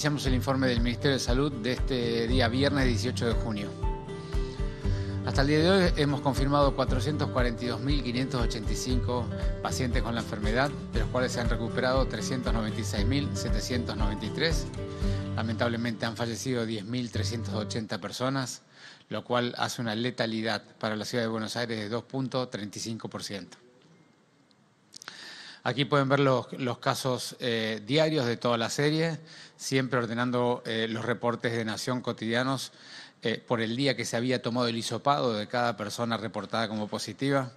Iniciamos el informe del Ministerio de Salud de este día viernes 18 de junio. Hasta el día de hoy hemos confirmado 442.585 pacientes con la enfermedad, de los cuales se han recuperado 396.793. Lamentablemente han fallecido 10.380 personas, lo cual hace una letalidad para la ciudad de Buenos Aires de 2.35%. Aquí pueden ver los, casos eh, diarios de toda la serie, siempre ordenando eh, los reportes de Nación cotidianos eh, por el día que se había tomado el hisopado de cada persona reportada como positiva.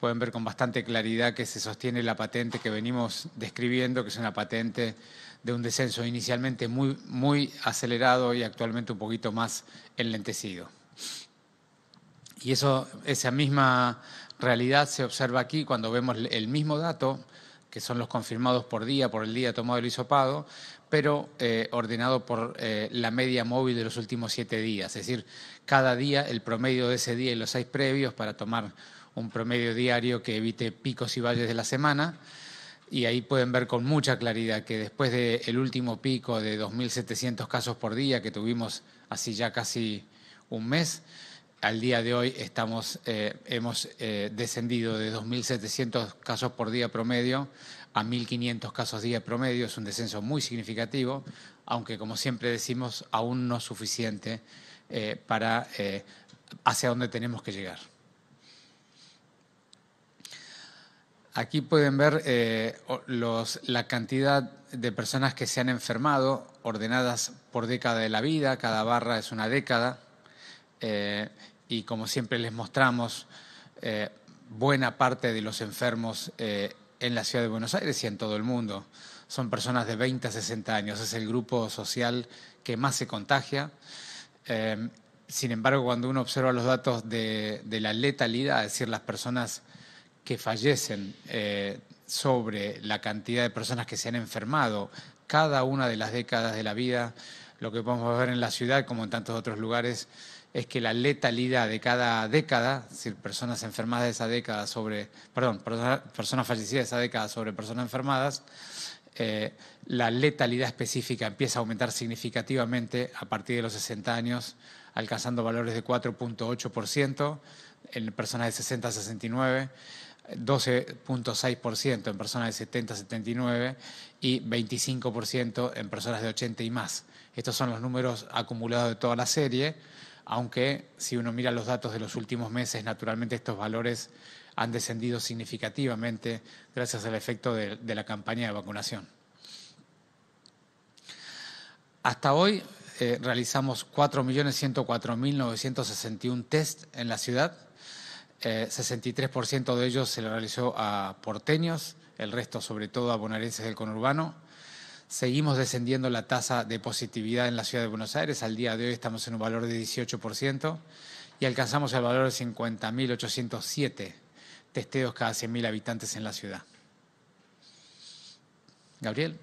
Pueden ver con bastante claridad que se sostiene la patente que venimos describiendo, que es una patente de un descenso inicialmente muy, muy acelerado y actualmente un poquito más enlentecido. Y eso, esa misma realidad se observa aquí cuando vemos el mismo dato, que son los confirmados por día, por el día tomado el hisopado, pero eh, ordenado por eh, la media móvil de los últimos siete días, es decir, cada día el promedio de ese día y los seis previos para tomar un promedio diario que evite picos y valles de la semana. Y ahí pueden ver con mucha claridad que después del último pico de 2.700 casos por día que tuvimos así ya casi un mes, al día de hoy estamos, eh, hemos eh, descendido de 2.700 casos por día promedio a 1.500 casos día promedio. Es un descenso muy significativo, aunque como siempre decimos, aún no suficiente eh, para hacia dónde tenemos que llegar. Aquí pueden ver la cantidad de personas que se han enfermado, ordenadas por década de la vida, cada barra es una década y como siempre les mostramos, eh, buena parte de los enfermos eh, en la ciudad de Buenos Aires y en todo el mundo son personas de 20 a 60 años, es el grupo social que más se contagia. Em, sin embargo, cuando uno observa los datos de, de, la letalidad, es decir, las personas que fallecen eh, sobre la cantidad de personas que se han enfermado cada una de las décadas de la vida, lo que podemos ver en la ciudad como en tantos otros lugares, es que la letalidad de cada década, es decir, personas enfermadas esa década sobre, perdón, personas fallecidas de esa década sobre personas enfermadas, eh, la letalidad específica empieza a aumentar significativamente a partir de los 60 años, alcanzando valores de 4.8% en personas de 60 a 69. 12.6% en personas de 70 a 79 y 25% en personas de 80 y más. Estos son los números acumulados de toda la serie aunque si uno mira los datos de los últimos meses, naturalmente estos valores han descendido significativamente gracias al efecto de, la campaña de vacunación. Hasta hoy eh, realizamos 4.104.961 test en la ciudad. 63% eh, de ellos se le realizó a porteños, el resto sobre todo a bonaerenses del conurbano. Seguimos descendiendo la tasa de positividad en la ciudad de Buenos Aires. Al día de hoy estamos en un valor de 18% y alcanzamos el valor de 50.807 testeos cada 100.000 habitantes en la ciudad. Gabriel.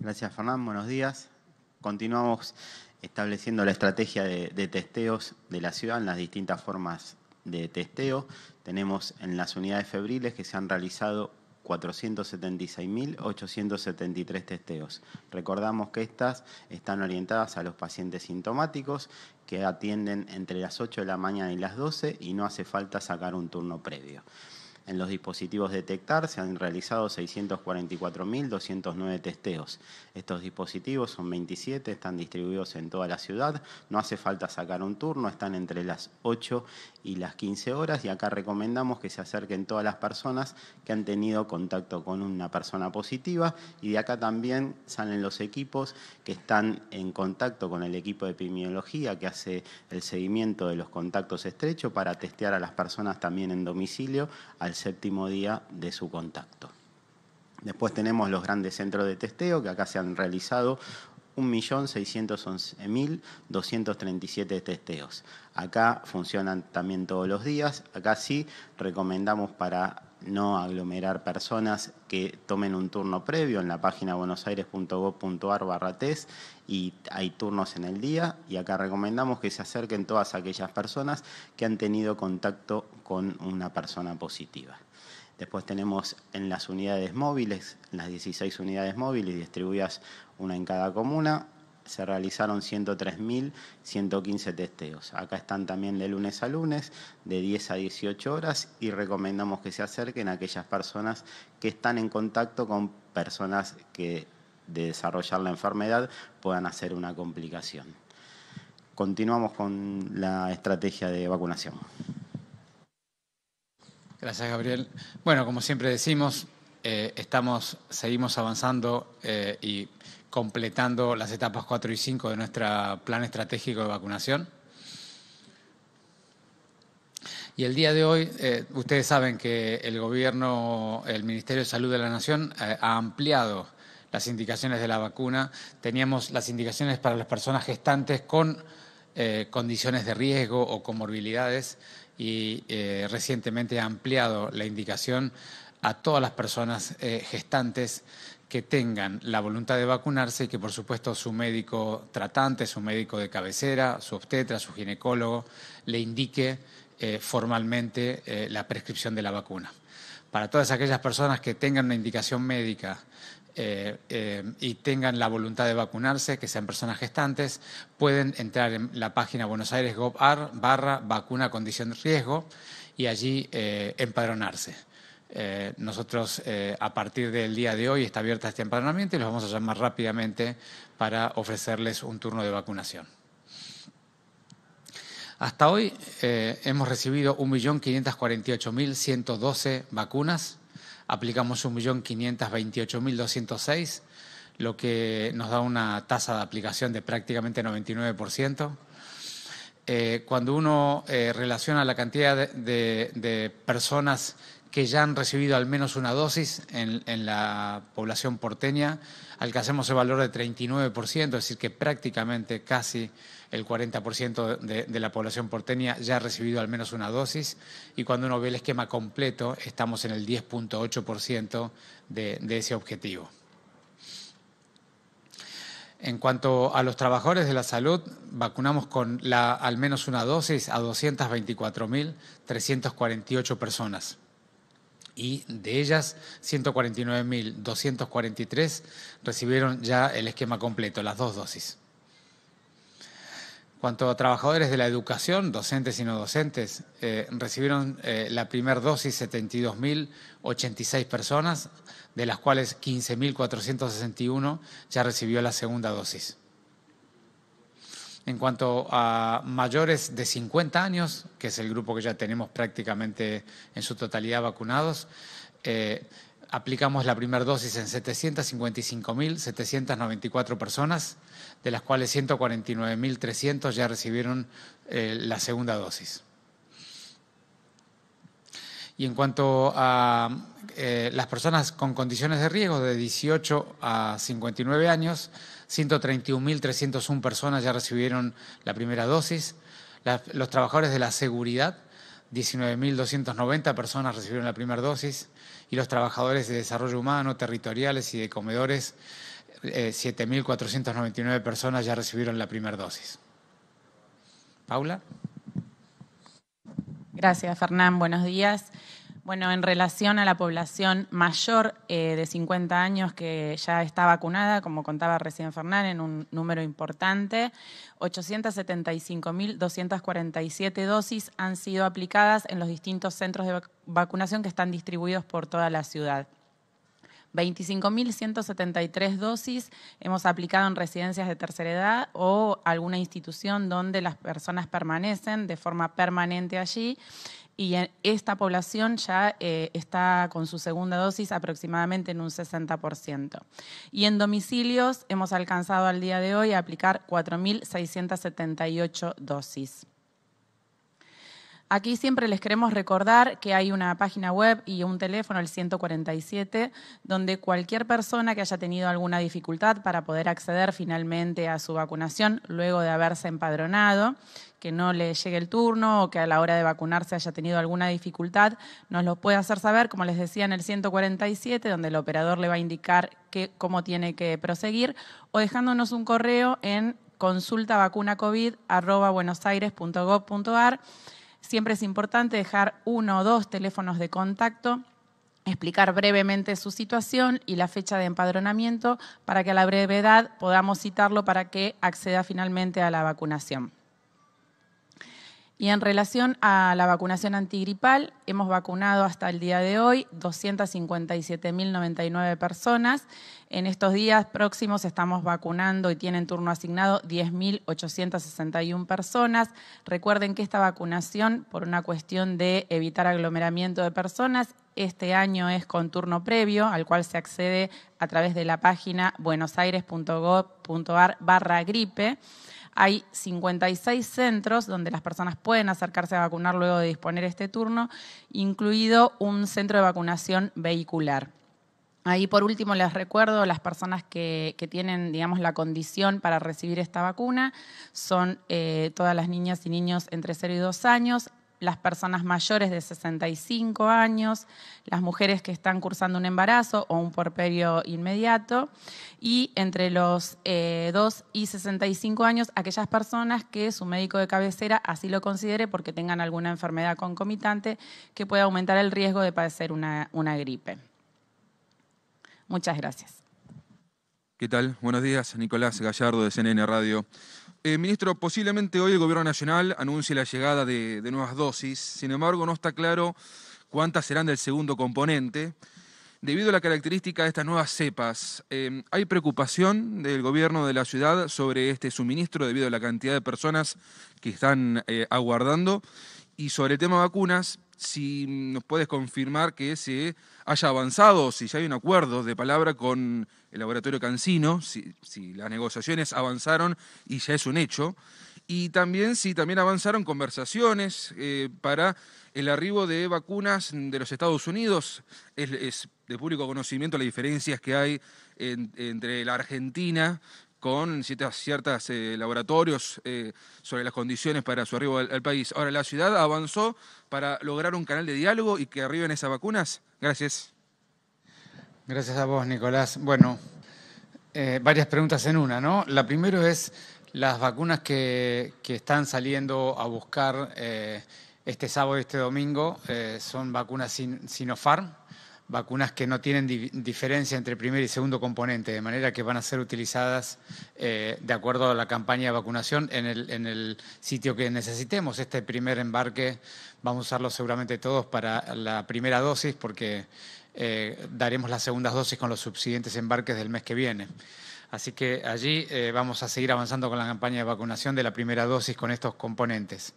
Gracias, Fernán. Buenos días. Continuamos estableciendo la estrategia de, de, testeos de la ciudad en las distintas formas de testeo. Tenemos en las unidades febriles que se han realizado 476.873 testeos. Recordamos que estas están orientadas a los pacientes sintomáticos que atienden entre las 8 de la mañana y las 12 y no hace falta sacar un turno previo. En los dispositivos detectar se han realizado 644.209 testeos. Estos dispositivos son 27, están distribuidos en toda la ciudad. No hace falta sacar un turno, están entre las 8 y las 15 horas y acá recomendamos que se acerquen todas las personas que han tenido contacto con una persona positiva y de acá también salen los equipos que están en contacto con el equipo de epidemiología que hace el seguimiento de los contactos estrechos para testear a las personas también en domicilio al séptimo día de su contacto. Después tenemos los grandes centros de testeo, que acá se han realizado 1.611.237 testeos. Acá funcionan también todos los días. Acá sí recomendamos para no aglomerar personas que tomen un turno previo en la página buenosaires.gov.ar barra test y hay turnos en el día y acá recomendamos que se acerquen todas aquellas personas que han tenido contacto con una persona positiva. Después tenemos en las unidades móviles, las 16 unidades móviles distribuidas una en cada comuna, se realizaron 103.115 testeos. Acá están también de lunes a lunes, de 10 a 18 horas, y recomendamos que se acerquen a aquellas personas que están en contacto con personas que de desarrollar la enfermedad puedan hacer una complicación. Continuamos con la estrategia de vacunación. Gracias, Gabriel. Bueno, como siempre decimos, eh, estamos, seguimos avanzando eh, y completando las etapas 4 y 5 de nuestro plan estratégico de vacunación. Y el día de hoy, eh, ustedes saben que el Gobierno, el Ministerio de Salud de la Nación eh, ha ampliado las indicaciones de la vacuna. Teníamos las indicaciones para las personas gestantes con eh, condiciones de riesgo o comorbilidades y recientemente ha ampliado la indicación a todas las personas gestantes que tengan la voluntad de vacunarse y que por supuesto su médico tratante, su médico de cabecera, su obstetra, su ginecólogo, le indique eh, formalmente eh, la prescripción de la vacuna. Para todas aquellas personas que tengan una indicación médica eh, y tengan la voluntad de vacunarse, que sean personas gestantes, pueden entrar en la página Buenos Aires barra vacuna condición de riesgo y allí empadronarse. Eh, nosotros, eh, a partir del día de hoy, está abierta este empadronamiento y los vamos a llamar rápidamente para ofrecerles un turno de vacunación. Hasta hoy eh, hemos recibido 1.548.112 vacunas, aplicamos 1.528.206, lo que nos da una tasa de aplicación de prácticamente 99%. cuando uno relaciona la cantidad de, de, de personas que ya han recibido al menos una dosis en, la población porteña, alcanzamos el valor de 39%, es decir, que prácticamente casi el 40% de, la población porteña ya ha recibido al menos una dosis y cuando uno ve el esquema completo estamos en el 10.8% de, de ese objetivo. En cuanto a los trabajadores de la salud, vacunamos con al menos una dosis a 224.348 personas y de ellas 149.243 recibieron ya el esquema completo, las dos dosis. Cuanto a trabajadores de la educación, docentes y no docentes, eh, recibieron eh, la primera dosis 72.086 personas, de las cuales 15.461 ya recibió la segunda dosis. En cuanto a mayores de 50 años, que es el grupo que ya tenemos prácticamente en su totalidad vacunados, eh, aplicamos la primera dosis en 755.794 personas, de las cuales 149.300 ya recibieron eh, la segunda dosis. Y en cuanto a eh, las personas con condiciones de riesgo de 18 a 59 años, 131.301 personas ya recibieron la primera dosis, los trabajadores de la seguridad, 19.290 personas recibieron la primera dosis y los trabajadores de desarrollo humano, territoriales y de comedores, 7.499 eh, personas ya recibieron la primera dosis. Paula. Gracias, Fernán. Buenos días. Bueno, en relación a la población mayor eh, de 50 años que ya está vacunada, como contaba recién Fernán, en un número importante, 875.247 dosis han sido aplicadas en los distintos centros de vacunación que están distribuidos por toda la ciudad. 25.173 dosis hemos aplicado en residencias de tercera edad o alguna institución donde las personas permanecen de forma permanente allí y esta población ya eh, está con su segunda dosis aproximadamente en un 60%. Y en domicilios hemos alcanzado al día de hoy a aplicar 4.678 dosis. Aquí siempre les queremos recordar que hay una página web y un teléfono, el 147, donde cualquier persona que haya tenido alguna dificultad para poder acceder finalmente a su vacunación luego de haberse empadronado, que no le llegue el turno o que a la hora de vacunarse haya tenido alguna dificultad, nos lo puede hacer saber, como les decía, en el 147, donde el operador le va a indicar cómo tiene que proseguir, o dejándonos un correo en consultavacunacovid.gov.ar. Siempre es importante dejar uno o dos teléfonos de contacto explicar brevemente su situación y la fecha de empadronamiento para que a la brevedad podamos citarlo para que acceda finalmente a la vacunación. Y en relación a la vacunación antigripal, hemos vacunado hasta el día de hoy 257.099 personas. En estos días próximos estamos vacunando y tienen turno asignado 10.861 personas. Recuerden que esta vacunación, por una cuestión de evitar aglomeramiento de personas, este año es con turno previo, al cual se accede a través de la página buenosaires.gov.ar barra gripe. Hay 56 centros donde las personas pueden acercarse a vacunar luego de disponer este turno, incluido un centro de vacunación vehicular. Ahí por último les recuerdo las personas que, tienen, digamos, la condición para recibir esta vacuna son eh, todas las niñas y niños entre 0 y 2 años, las personas mayores de 65 años, las mujeres que están cursando un embarazo o un porperio inmediato, y entre los 2 eh, y 65 años, aquellas personas que su médico de cabecera así lo considere porque tengan alguna enfermedad concomitante que pueda aumentar el riesgo de padecer una, una gripe. Muchas gracias. ¿Qué tal? Buenos días, Nicolás Gallardo de CNN Radio. Eh, ministro, posiblemente hoy el Gobierno Nacional anuncie la llegada de, nuevas dosis, sin embargo no está claro cuántas serán del segundo componente. Debido a la característica de estas nuevas cepas, em, ¿hay preocupación del gobierno de la ciudad sobre este suministro debido a la cantidad de personas que están eh, aguardando? Y sobre el tema vacunas, si nos puedes confirmar que ese haya avanzado, si ya hay un acuerdo de palabra con el laboratorio Cancino, si, las negociaciones avanzaron y ya es un hecho, y también si también avanzaron conversaciones eh, para el arribo de vacunas de los Estados Unidos. Es, de público conocimiento las diferencias que hay entre la Argentina con ciertos eh, laboratorios eh, sobre las condiciones para su arribo al, país. Ahora, la ciudad avanzó para lograr un canal de diálogo y que arriben esas vacunas. Gracias. Gracias a vos, Nicolás. Bueno, eh, varias preguntas en una, ¿no? La primera es las vacunas que, están saliendo a buscar este sábado y este domingo son vacunas sin, Sinopharm vacunas que no tienen diferencia entre primer y segundo componente, de manera que van a ser utilizadas eh, de acuerdo a la campaña de vacunación en el, en el, sitio que necesitemos. Este primer embarque vamos a usarlo seguramente todos para la primera dosis porque eh, daremos las segundas dosis con los subsiguientes embarques del mes que viene. Así que allí eh, vamos a seguir avanzando con la campaña de vacunación de la primera dosis con estos componentes.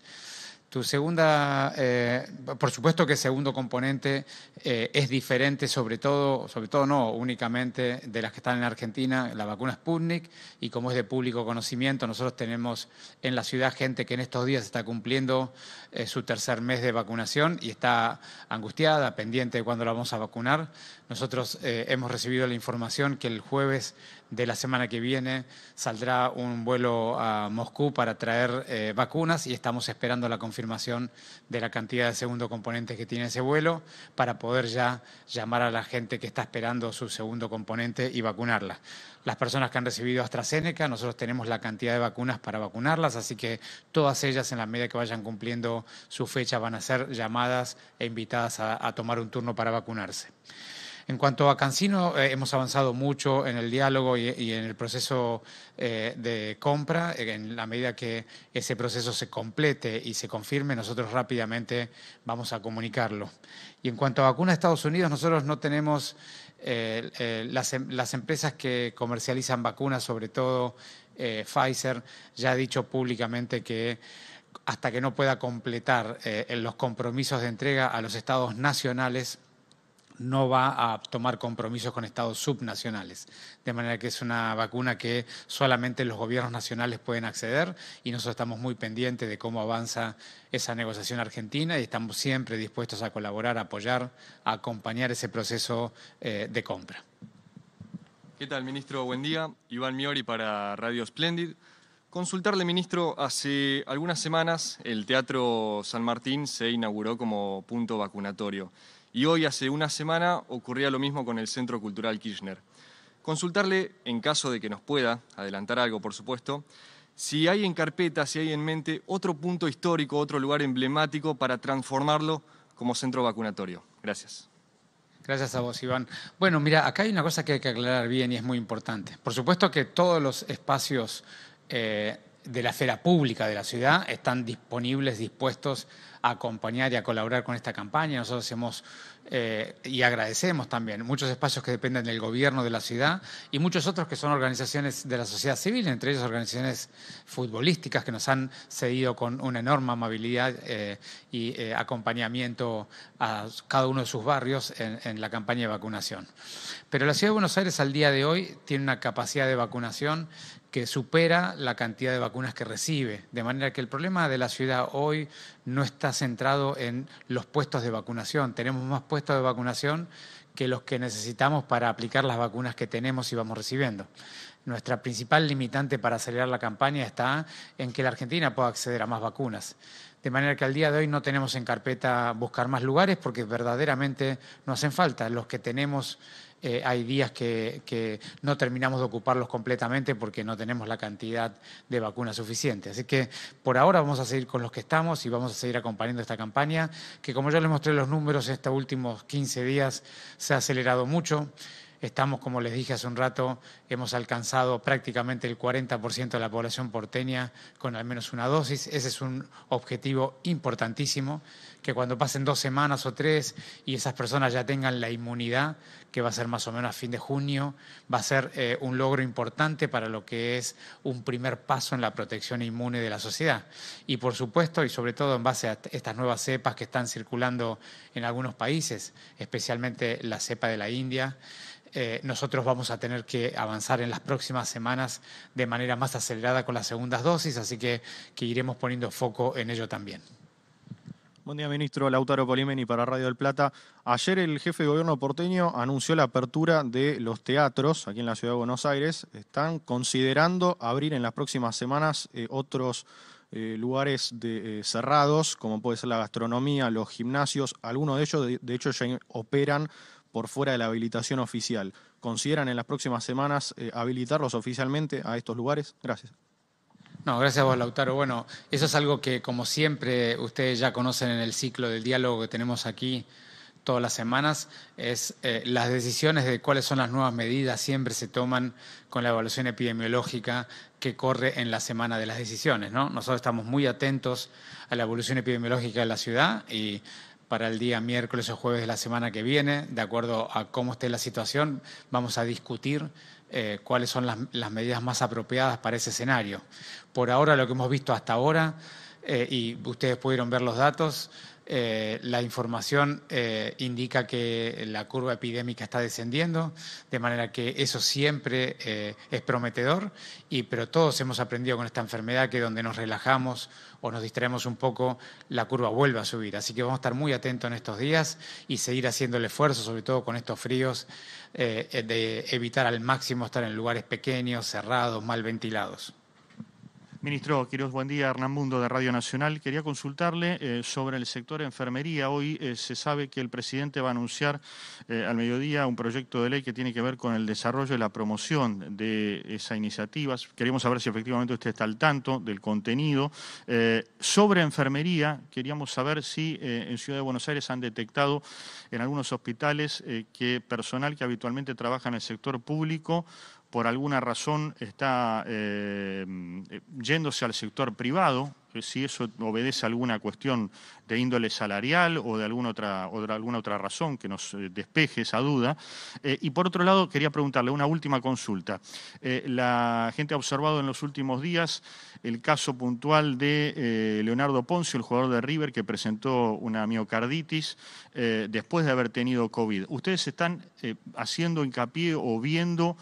Tu segunda, eh, por supuesto que segundo componente eh, es diferente, sobre todo, sobre todo no únicamente de las que están en Argentina, la vacuna Sputnik, y como es de público conocimiento, nosotros tenemos en la ciudad gente que en estos días está cumpliendo eh, su tercer mes de vacunación y está angustiada, pendiente de cuándo la vamos a vacunar. Nosotros hemos recibido la información que el jueves de la semana que viene saldrá un vuelo a Moscú para traer vacunas y estamos esperando la confirmación de la cantidad de segundo componente que tiene ese vuelo para poder ya llamar a la gente que está esperando su segundo componente y vacunarla. Las personas que han recibido AstraZeneca, nosotros tenemos la cantidad de vacunas para vacunarlas, así que todas ellas en la medida que vayan cumpliendo su fecha van a ser llamadas e invitadas a tomar un turno para vacunarse. En cuanto a Cancino, eh, hemos avanzado mucho en el diálogo y, en el proceso eh, de compra. En la medida que ese proceso se complete y se confirme, nosotros rápidamente vamos a comunicarlo. Y en cuanto a vacuna de Estados Unidos, nosotros no tenemos eh, em, las, empresas que comercializan vacunas, sobre todo Pfizer ya ha dicho públicamente que hasta que no pueda completar los compromisos de entrega a los estados nacionales, no va a tomar compromisos con estados subnacionales, de manera que es una vacuna que solamente los gobiernos nacionales pueden acceder y nosotros estamos muy pendientes de cómo avanza esa negociación argentina y estamos siempre dispuestos a colaborar, apoyar, a acompañar ese proceso eh, de compra. ¿Qué tal, ministro? Buen día. Iván Miori para Radio Splendid. Consultarle, ministro, hace algunas semanas el Teatro San Martín se inauguró como punto vacunatorio. Y hoy, hace una semana, ocurría lo mismo con el Centro Cultural Kirchner. Consultarle, en caso de que nos pueda, adelantar algo, por supuesto, si hay en carpeta, si hay en mente otro punto histórico, otro lugar emblemático para transformarlo como centro vacunatorio. Gracias. Gracias a vos, Iván. Bueno, mira, acá hay una cosa que hay que aclarar bien y es muy importante. Por supuesto que todos los espacios eh, de la esfera pública de la ciudad están disponibles, dispuestos a acompañar y a colaborar con esta campaña. Nosotros hemos eh, y agradecemos también muchos espacios que dependen del gobierno de la ciudad y muchos otros que son organizaciones de la sociedad civil, entre ellas organizaciones futbolísticas que nos han cedido con una enorme amabilidad eh, y eh, acompañamiento a cada uno de sus barrios en la campaña de vacunación. Pero la ciudad de Buenos Aires al día de hoy tiene una capacidad de vacunación que supera la cantidad de vacunas que recibe. De manera que el problema de la ciudad hoy no está centrado en los puestos de vacunación. Tenemos más puestos de vacunación que los que necesitamos para aplicar las vacunas que tenemos y vamos recibiendo. Nuestra principal limitante para acelerar la campaña está en que la Argentina pueda acceder a más vacunas. De manera que al día de hoy no tenemos en carpeta buscar más lugares porque verdaderamente no hacen falta. Los que tenemos eh, hay días que, no terminamos de ocuparlos completamente porque no tenemos la cantidad de vacunas suficiente. Así que por ahora vamos a seguir con los que estamos y vamos a seguir acompañando esta campaña, que como ya les mostré los números, estos últimos 15 días se ha acelerado mucho. Estamos, como les dije hace un rato, hemos alcanzado prácticamente el 40% de la población porteña con al menos una dosis. Ese es un objetivo importantísimo, que cuando pasen dos semanas o tres y esas personas ya tengan la inmunidad, que va a ser más o menos a fin de junio, va a ser eh, un logro importante para lo que es un primer paso en la protección inmune de la sociedad. Y por supuesto, y sobre todo en base a estas nuevas cepas que están circulando en algunos países, especialmente la cepa de la India, eh, nosotros vamos a tener que avanzar en las próximas semanas de manera más acelerada con las segundas dosis, así que, iremos poniendo foco en ello también. Buen día, ministro Lautaro Polimeni para Radio del Plata. Ayer el jefe de gobierno porteño anunció la apertura de los teatros aquí en la ciudad de Buenos Aires. Están considerando abrir en las próximas semanas eh, otros eh, lugares cerrados, como puede ser la gastronomía, los gimnasios. Algunos de ellos, de hecho, ya operan por fuera de la habilitación oficial. ¿Consideran en las próximas semanas eh, habilitarlos oficialmente a estos lugares? Gracias. No, gracias a vos, Lautaro. Bueno, eso es algo que, como siempre, ustedes ya conocen en el ciclo del diálogo que tenemos aquí todas las semanas, es eh, las decisiones de cuáles son las nuevas medidas siempre se toman con la evaluación epidemiológica que corre en la semana de las decisiones. ¿no? Nosotros estamos muy atentos a la evolución epidemiológica de la ciudad y para el día miércoles o jueves de la semana que viene, de acuerdo a cómo esté la situación, vamos a discutir eh, cuáles son las, medidas más apropiadas para ese escenario. Por ahora, lo que hemos visto hasta ahora, eh, y ustedes pudieron ver los datos, eh, la información eh, indica que la curva epidémica está descendiendo, de manera que eso siempre eh, es prometedor, y, pero todos hemos aprendido con esta enfermedad que donde nos relajamos o nos distraemos un poco, la curva vuelve a subir. Así que vamos a estar muy atentos en estos días y seguir haciendo el esfuerzo, sobre todo con estos fríos, de evitar al máximo estar en lugares pequeños, cerrados, mal ventilados. Ministro Quirós, buen día. Hernán Mundo de Radio Nacional. Quería consultarle eh, sobre el sector enfermería. Hoy eh, se sabe que el presidente va a anunciar eh, al mediodía un proyecto de ley que tiene que ver con el desarrollo y la promoción de esa iniciativa. Queríamos saber si efectivamente usted está al tanto del contenido. sobre enfermería, queríamos saber si en Ciudad de Buenos Aires han detectado en algunos hospitales que personal que habitualmente trabaja en el sector público por alguna razón está eh, yéndose al sector privado, si eso obedece a alguna cuestión de índole salarial o de alguna otra, alguna otra razón que nos eh, despeje esa duda. Eh, y por otro lado, quería preguntarle una última consulta. Eh, la gente ha observado en los últimos días el caso puntual de Leonardo Poncio, el jugador de River, que presentó una miocarditis después de haber tenido COVID. ¿Ustedes están haciendo hincapié o viendo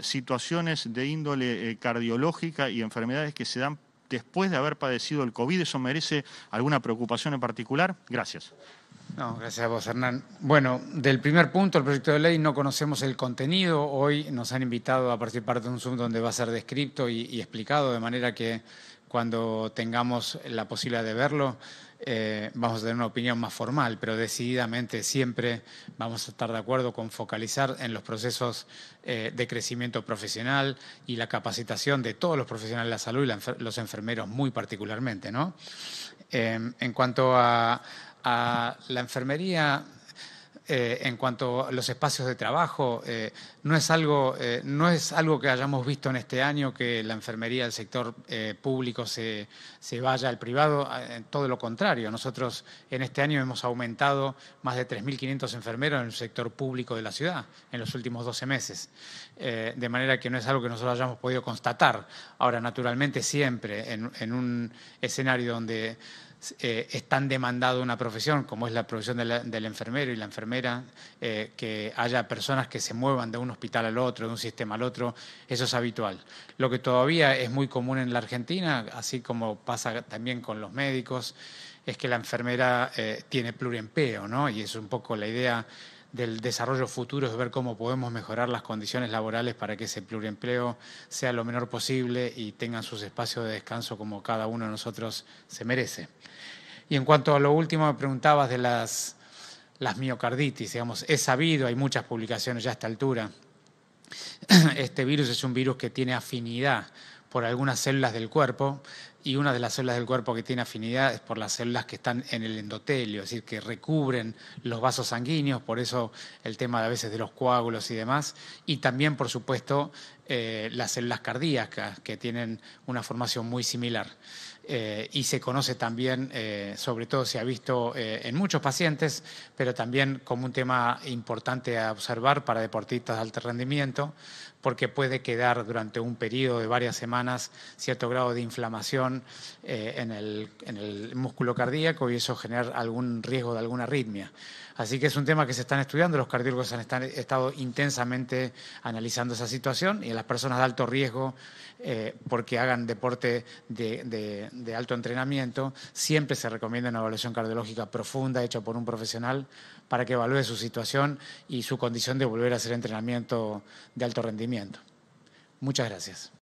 situaciones de índole cardiológica y enfermedades que se dan después de haber padecido el COVID? ¿Eso merece alguna preocupación en particular? Gracias. gracias a vos, Hernán. Bueno, del primer punto, el proyecto de ley, no conocemos el contenido. Hoy nos han invitado a participar de un Zoom donde va a ser descrito y explicado, de manera que cuando tengamos la posibilidad de verlo, eh, vamos a tener una opinión más formal, pero decididamente siempre vamos a estar de acuerdo con focalizar en los procesos eh, de crecimiento profesional y la capacitación de todos los profesionales de la salud y los enfermeros muy particularmente. Eh, en cuanto a la enfermería, eh, en cuanto a los espacios de trabajo. Eh, no, es algo, eh, no es algo que hayamos visto en este año que la enfermería del sector público se, vaya al privado, todo lo contrario. Nosotros en este año hemos aumentado más de 3.500 enfermeros en el sector público de la ciudad en los últimos 12 meses, de manera que no es algo que nosotros hayamos podido constatar. Ahora, naturalmente, siempre en, en un escenario donde eh, es tan demandado una profesión como es la profesión del enfermero y la enfermera, eh, que haya personas que se muevan de un hospital al otro, de un sistema al otro, eso es habitual. Lo que todavía es muy común en la Argentina, así como pasa también con los médicos, es que la enfermera eh, tiene pluriempeo, ¿no? Y es un poco la idea del desarrollo futuro es ver cómo podemos mejorar las condiciones laborales para que ese pluriempleo sea lo menor posible y tengan sus espacios de descanso como cada uno de nosotros se merece. Y en cuanto a lo último, me preguntabas de las, las miocarditis, digamos, es sabido, hay muchas publicaciones ya a esta altura. Este virus es un virus que tiene afinidad por algunas células del cuerpo y una de las células del cuerpo que tiene afinidad es por las células que están en el endotelio, es decir, que recubren los vasos sanguíneos, por eso el tema de a veces de los coágulos y demás, y también, por supuesto, eh, las células cardíacas, que tienen una formación muy similar. Eh, y se conoce también, eh, sobre todo se ha visto eh, en muchos pacientes, pero también como un tema importante a observar para deportistas de alto rendimiento, porque puede quedar durante un periodo de varias semanas cierto grado de inflamación en el, en, el, músculo cardíaco y eso genera algún riesgo de alguna arritmia. Así que es un tema que se están estudiando, los cardiólogos han estado intensamente analizando esa situación y en las personas de alto riesgo eh, porque hagan deporte de, alto entrenamiento, siempre se recomienda una evaluación cardiológica profunda hecha por un profesional para que evalúe su situación y su condición de volver a hacer entrenamiento de alto rendimiento. Muchas gracias.